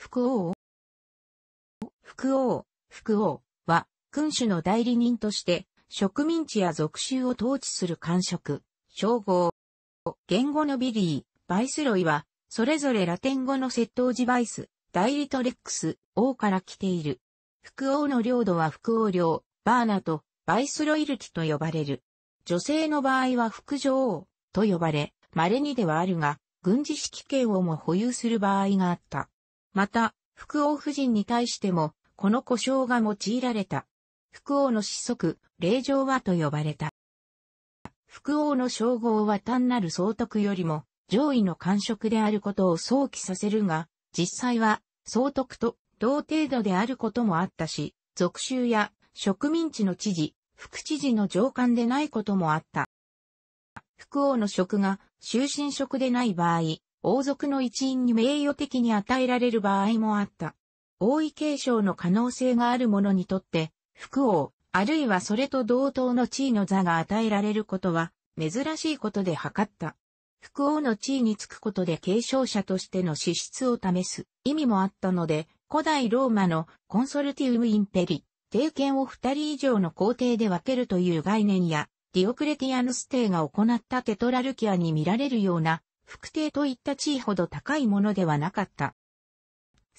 福王福王、福王は、君主の代理人として、植民地や属州を統治する官職、称号。言語のビリー、バイスロイは、それぞれラテン語の窃盗時バイス、代理トレックス、王から来ている。福王の領土は福王領、バーナと、バイスロイルキと呼ばれる。女性の場合は副女王と呼ばれ、稀にではあるが、軍事指揮権をも保有する場合があった。また、福王夫人に対しても、この故障が用いられた。福王の子息、霊場はと呼ばれた。福王の称号は単なる総督よりも上位の官職であることを想起させるが、実際は総督と同程度であることもあったし、属州や植民地の知事、副知事の上官でないこともあった。福王の職が終身職でない場合、王族の一員に名誉的に与えられる場合もあった。王位継承の可能性がある者にとって、副王、あるいはそれと同等の地位の座が与えられることは、珍しいことで測った。副王の地位につくことで継承者としての資質を試す意味もあったので、古代ローマのコンソルティウムインペリ、定権を二人以上の皇帝で分けるという概念や、ディオクレティアヌス帝が行ったテトラルキアに見られるような福帝といった地位ほど高いものではなかった。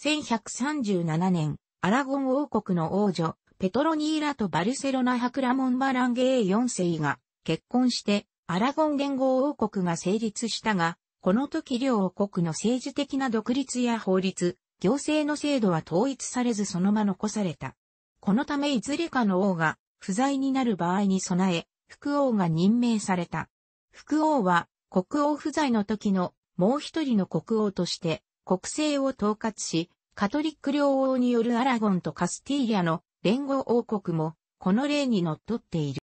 1137年、アラゴン王国の王女、ペトロニーラとバルセロナ博ラモン・バランゲー4世が結婚して、アラゴン連合王国が成立したが、この時両国の政治的な独立や法律、行政の制度は統一されずそのま残された。このためいずれかの王が不在になる場合に備え、副王が任命された。副王は国王不在の時のもう一人の国王として国政を統括し、カトリック両王によるアラゴンとカスティーリアの連合王国もこの例に則っっている。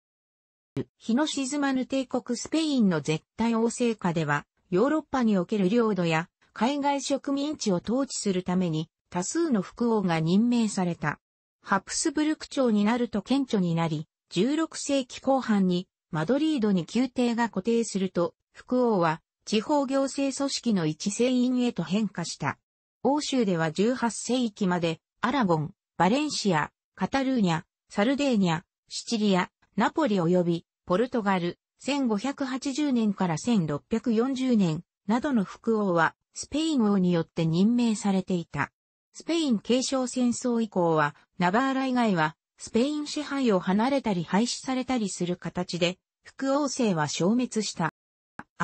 日の沈まぬ帝国スペインの絶対王政下では、ヨーロッパにおける領土や海外植民地を統治するために多数の副王が任命された。ハプスブルク朝になると顕著になり、16世紀後半にマドリードに宮廷が固定すると、福王は地方行政組織の一成員へと変化した。欧州では18世紀まで、アラゴン、バレンシア、カタルーニャ、サルデーニャ、シチリア、ナポリ及び、ポルトガル、1580年から1640年などの副王は、スペイン王によって任命されていた。スペイン継承戦争以降は、ナバーラ以外は、スペイン支配を離れたり廃止されたりする形で、副王政は消滅した。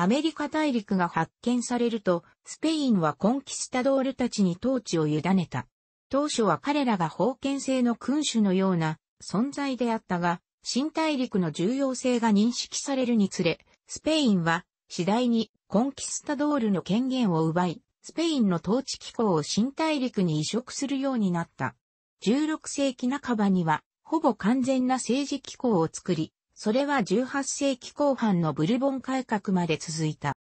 アメリカ大陸が発見されると、スペインはコンキスタドールたちに統治を委ねた。当初は彼らが封建制の君主のような存在であったが、新大陸の重要性が認識されるにつれ、スペインは次第にコンキスタドールの権限を奪い、スペインの統治機構を新大陸に移植するようになった。16世紀半ばには、ほぼ完全な政治機構を作り、それは18世紀後半のブルボン改革まで続いた。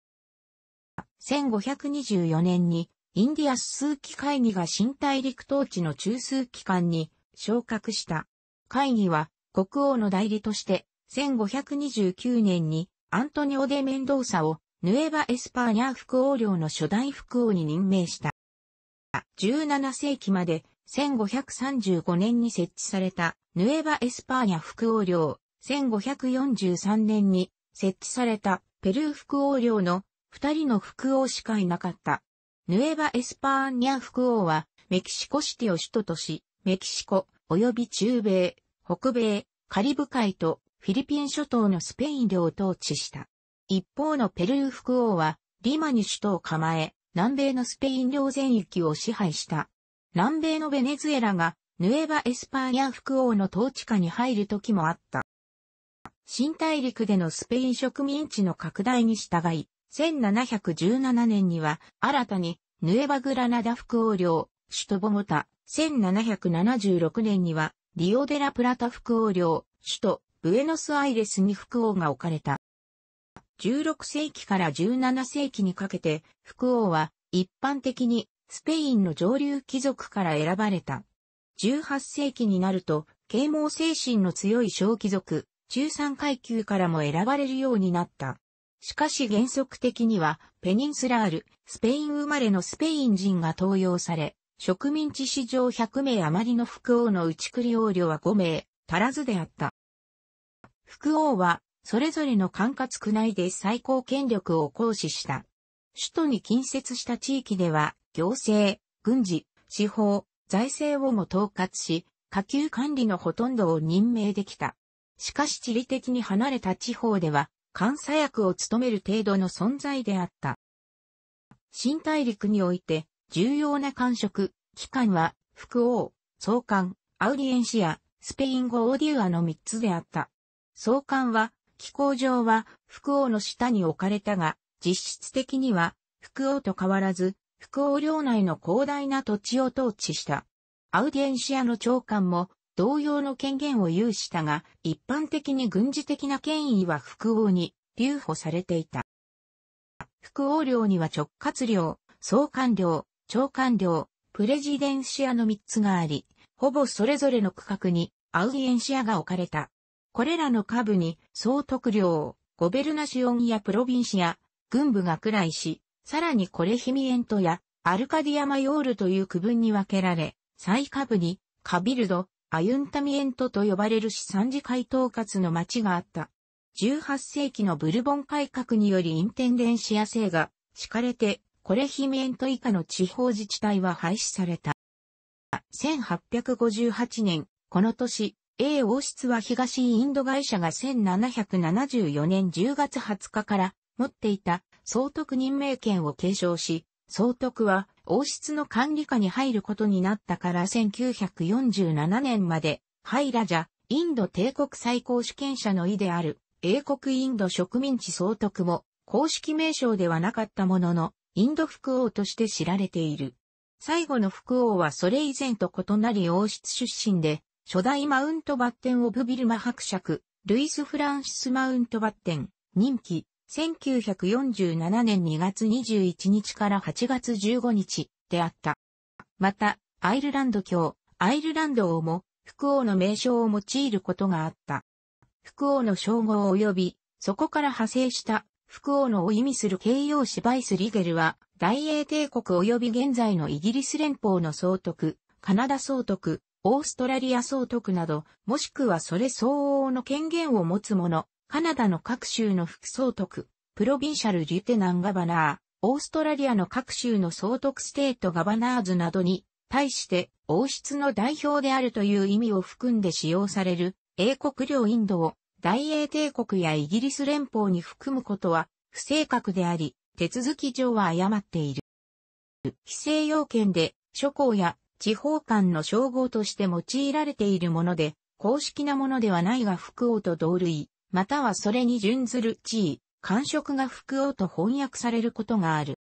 1524年にインディアス数期会議が新大陸統治の中枢機関に昇格した。会議は国王の代理として1529年にアントニオ・デ・メンドーサをヌエバ・エスパーニャ副王領の初代副王に任命した。17世紀まで1535年に設置されたヌエバ・エスパーニャ副王領1543年に設置されたペルー副王領の二人の副王しかいなかった。ヌエバ・エスパーニャ副王はメキシコシティを首都とし、メキシコ及び中米、北米、カリブ海とフィリピン諸島のスペイン領を統治した。一方のペルー副王はリマに首都を構え、南米のスペイン領全域を支配した。南米のベネズエラがヌエバ・エスパーニャ副王の統治下に入る時もあった。新大陸でのスペイン植民地の拡大に従い、1717年には新たにヌエバグラナダ副王領、首都ボゴタ、1776年にはリオデラプラタ副王領、首都ブエノスアイレスに副王が置かれた。16世紀から17世紀にかけて副王は一般的にスペインの上流貴族から選ばれた。18世紀になると啓蒙精神の強い小貴族、中産階級からも選ばれるようになった。しかし原則的には、ペニンスラール、スペイン生まれのスペイン人が登用され、植民地史上100名余りの副王の打ちクリオーリョは5名、足らずであった。副王は、それぞれの管轄区内で最高権力を行使した。首都に近接した地域では、行政、軍事、司法、財政をも統括し、下級管理のほとんどを任命できた。しかし地理的に離れた地方では、監査役を務める程度の存在であった。新大陸において、重要な官職、機関は、副王、総監、アウディエンシア、スペイン語オーディアの3つであった。総監は、機構上は、副王の下に置かれたが、実質的には、副王と変わらず、副王領内の広大な土地を統治した。アウディエンシアの長官も、同様の権限を有したが、一般的に軍事的な権威は副王に留保されていた。副王領には直轄領、総官領、長官領、プレジデンシアの3つがあり、ほぼそれぞれの区画にアウディエンシアが置かれた。これらの下部に総督領、ゴベルナシオンやプロビンシア、軍部がくらいし、さらにコレヒミエントやアルカディアマヨールという区分に分けられ、最下部にカビルド、アユンタミエントと呼ばれる資産次会統括の町があった。18世紀のブルボン改革によりインテンデンシア制が敷かれて、コレヒメント以下の地方自治体は廃止された。1858年、この年、A 王室は東インド会社が1774年10月20日から持っていた総督任命権を継承し、総督は王室の管理下に入ることになったから1947年まで、ハイラジャ、インド帝国最高主権者の意である、英国インド植民地総督も、公式名称ではなかったものの、インド副王として知られている。最後の副王はそれ以前と異なり王室出身で、初代マウントバッテン・オブ・ビルマ伯爵、ルイス・フランシス・マウントバッテン、任期1947年2月21日から8月15日であった。また、アイルランド教、アイルランド王も、福王の名称を用いることがあった。福王の称号及び、そこから派生した福王のを意味する形容詞バイス・リゲルは、大英帝国及び現在のイギリス連邦の総督、カナダ総督、オーストラリア総督など、もしくはそれ相応の権限を持つ者、カナダの各州の副総督、プロビンシャル・リュテナン・ガバナー、オーストラリアの各州の総督ステート・ガバナーズなどに、対して、王室の代表であるという意味を含んで使用される、英国領インドを、大英帝国やイギリス連邦に含むことは、不正確であり、手続き上は誤っている。規制要件で、諸侯や地方間の称号として用いられているもので、公式なものではないが副王と同類、またはそれに準ずる地位、官職が副王と翻訳されることがある。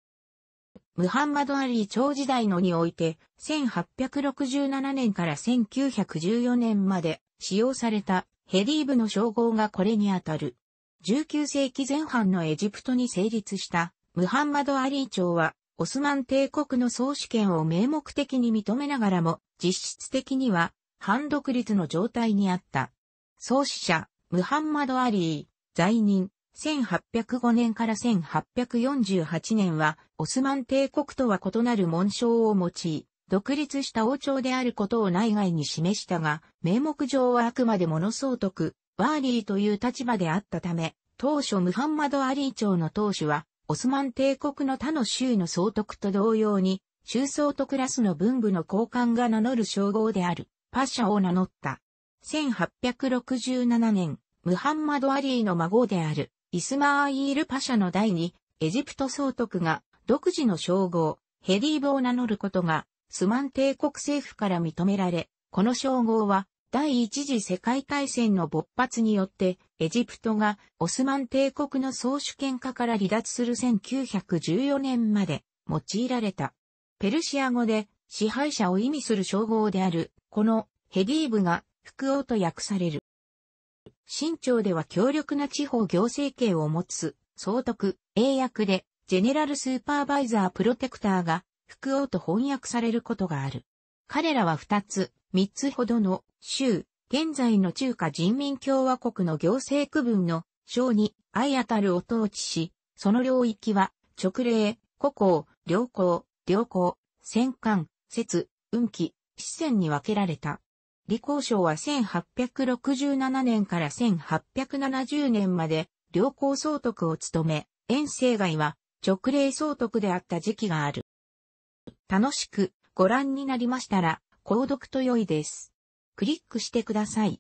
ムハンマド・アリー朝時代のにおいて、1867年から1914年まで使用されたヘディーブの称号がこれにあたる。19世紀前半のエジプトに成立したムハンマド・アリー朝は、オスマン帝国の総主権を名目的に認めながらも、実質的には、反独立の状態にあった。創始者、ムハンマド・アリー、在任、1805年から1848年は、オスマン帝国とは異なる紋章を用い、独立した王朝であることを内外に示したが、名目上はあくまでもの総督、ワーリーという立場であったため、当初ムハンマド・アリー朝の当主は、オスマン帝国の他の州の総督と同様に、中総とクラスの文部の高官が名乗る称号である、パシャを名乗った。1867年、ムハンマド・アリーの孫である、イスマーイール・パシャの代に、エジプト総督が、独自の称号、ヘディーブを名乗ることが、スマン帝国政府から認められ、この称号は、第一次世界大戦の勃発によって、エジプトがオスマン帝国の総主権化から離脱する1914年まで用いられた。ペルシア語で支配者を意味する称号である、このヘディーブが福王と訳される。新朝では強力な地方行政権を持つ、総督、英訳で、ジェネラルスーパーバイザープロテクターが、副王と翻訳されることがある。彼らは二つ、三つほどの州、現在の中華人民共和国の行政区分の省に相当たるを統治し、その領域は直令、古港、良港、良港、戦艦、節、運気、四川に分けられた。李光省は1867年から1870年まで良好総督を務め、遠征外は直令総督であった時期がある。楽しくご覧になりましたら、購読と良いです。クリックしてください。